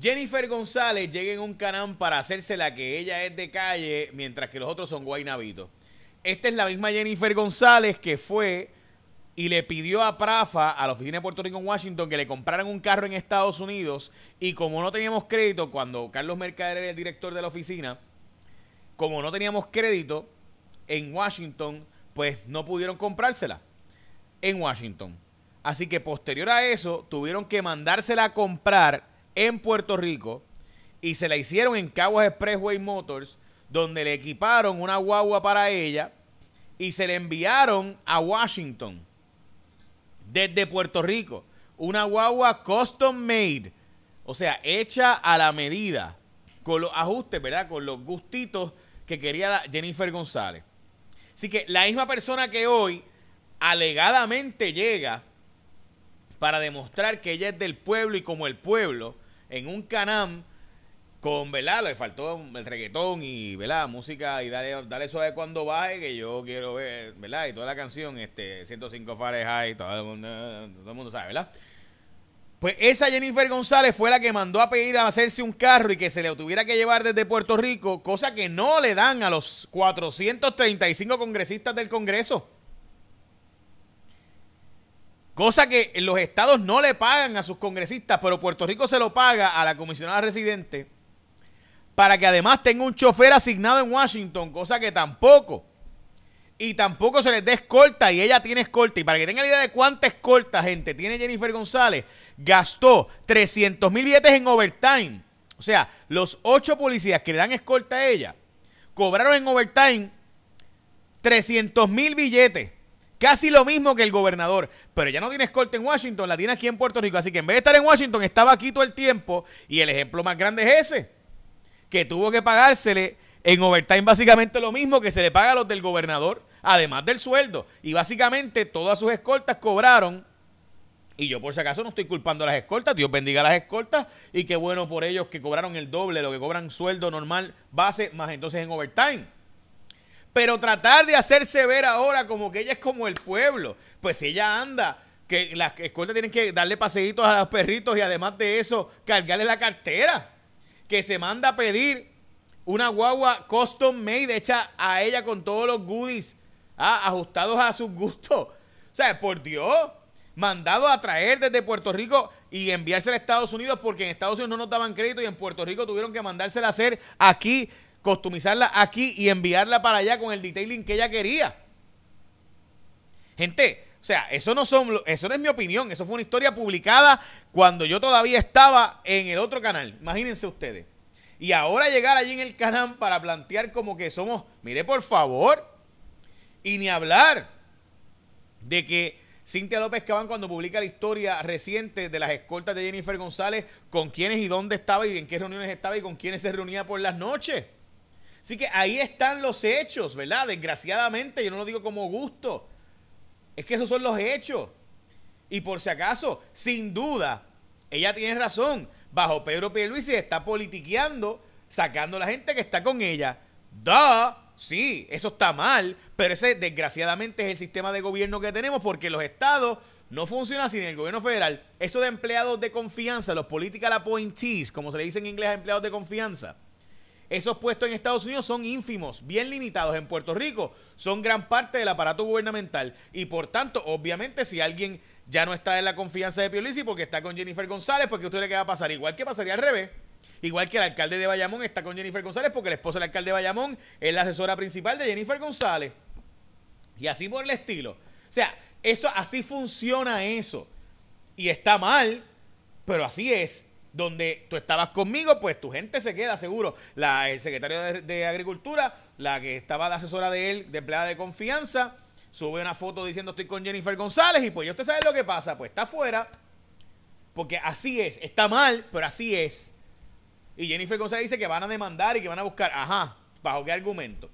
Jennifer González llega en un canal para hacerse la que ella es de calle, mientras que los otros son guaynabitos. Esta es la misma Jennifer González que fue y le pidió a Prafa, a la oficina de Puerto Rico en Washington, que le compraran un carro en Estados Unidos. Y como no teníamos crédito, cuando Carlos Mercader era el director de la oficina, como no teníamos crédito en Washington, pues no pudieron comprársela en Washington. Así que posterior a eso, tuvieron que mandársela a comprar en Puerto Rico y se la hicieron en Caguas Expressway Motors, donde le equiparon una guagua para ella y se le enviaron a Washington desde Puerto Rico. Una guagua custom made, o sea, hecha a la medida, con los ajustes, ¿verdad? Con los gustitos que quería Jennifer González. Así que la misma persona que hoy alegadamente llega para demostrar que ella es del pueblo y como el pueblo, en un canam con, ¿verdad? Le faltó el reggaetón y, ¿verdad? Música y dale, dale de cuando baje, que yo quiero ver, ¿verdad? Y toda la canción, este, 105 Fares todo el mundo, todo el mundo sabe, ¿verdad? Pues esa Jennifer González fue la que mandó a pedir a hacerse un carro y que se le tuviera que llevar desde Puerto Rico, cosa que no le dan a los 435 congresistas del Congreso. Cosa que los estados no le pagan a sus congresistas, pero Puerto Rico se lo paga a la comisionada residente para que además tenga un chofer asignado en Washington, cosa que tampoco. Y tampoco se les dé escolta y ella tiene escolta. Y para que tengan la idea de cuánta escolta, gente, tiene Jennifer González, gastó 300 mil billetes en overtime. O sea, los ocho policías que le dan escolta a ella cobraron en overtime 300 mil billetes. Casi lo mismo que el gobernador. Pero ya no tiene escolta en Washington, la tiene aquí en Puerto Rico. Así que en vez de estar en Washington, estaba aquí todo el tiempo. Y el ejemplo más grande es ese. Que tuvo que pagársele en overtime básicamente lo mismo que se le paga a los del gobernador, además del sueldo. Y básicamente todas sus escoltas cobraron. Y yo por si acaso no estoy culpando a las escoltas, Dios bendiga a las escoltas y qué bueno por ellos que cobraron el doble, lo que cobran sueldo normal, base, más entonces en overtime. Pero tratar de hacerse ver ahora como que ella es como el pueblo, pues si ella anda, que las escoltas tienen que darle paseitos a los perritos y además de eso, cargarle la cartera, que se manda a pedir una guagua custom made hecha a ella con todos los goodies ah, ajustados a su gusto. O sea, por Dios, mandado a traer desde Puerto Rico y enviársela a Estados Unidos porque en Estados Unidos no nos daban crédito y en Puerto Rico tuvieron que mandársela a hacer aquí Costumizarla aquí y enviarla para allá con el detailing que ella quería. Gente, o sea, eso no, son, eso no es mi opinión, eso fue una historia publicada cuando yo todavía estaba en el otro canal, imagínense ustedes. Y ahora llegar allí en el canal para plantear como que somos, mire por favor, y ni hablar de que Cintia López Cabán cuando publica la historia reciente de las escoltas de Jennifer González, con quiénes y dónde estaba y en qué reuniones estaba y con quiénes se reunía por las noches. Así que ahí están los hechos, ¿verdad? Desgraciadamente, yo no lo digo como gusto. Es que esos son los hechos. Y por si acaso, sin duda, ella tiene razón. Bajo Pedro se está politiqueando, sacando a la gente que está con ella. ¡Da! Sí, eso está mal, pero ese desgraciadamente es el sistema de gobierno que tenemos porque los estados no funcionan sin el gobierno federal. Eso de empleados de confianza, los political appointees, como se le dice en inglés a empleados de confianza, esos puestos en Estados Unidos son ínfimos, bien limitados. En Puerto Rico son gran parte del aparato gubernamental y por tanto, obviamente, si alguien ya no está en la confianza de Piolisi porque está con Jennifer González, porque usted le queda a pasar igual que pasaría al revés. Igual que el alcalde de Bayamón está con Jennifer González porque la esposa del alcalde de Bayamón es la asesora principal de Jennifer González. Y así por el estilo. O sea, eso así funciona eso. Y está mal, pero así es donde tú estabas conmigo, pues tu gente se queda seguro. La, el secretario de, Agricultura, la que estaba la asesora de él, de empleada de confianza, sube una foto diciendo estoy con Jennifer González y pues yo usted sabe lo que pasa, pues está afuera. porque así es, está mal, pero así es. Y Jennifer González dice que van a demandar y que van a buscar, ajá, ¿bajo qué argumento?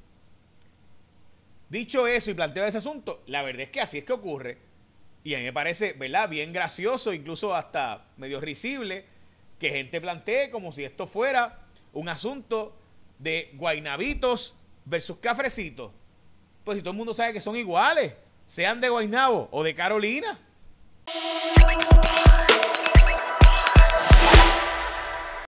Dicho eso y planteado ese asunto, la verdad es que así es que ocurre. Y a mí me parece, ¿verdad? Bien gracioso, incluso hasta medio risible que gente plantee como si esto fuera un asunto de guainabitos versus cafrecitos. Pues si todo el mundo sabe que son iguales, sean de Guainabo o de Carolina.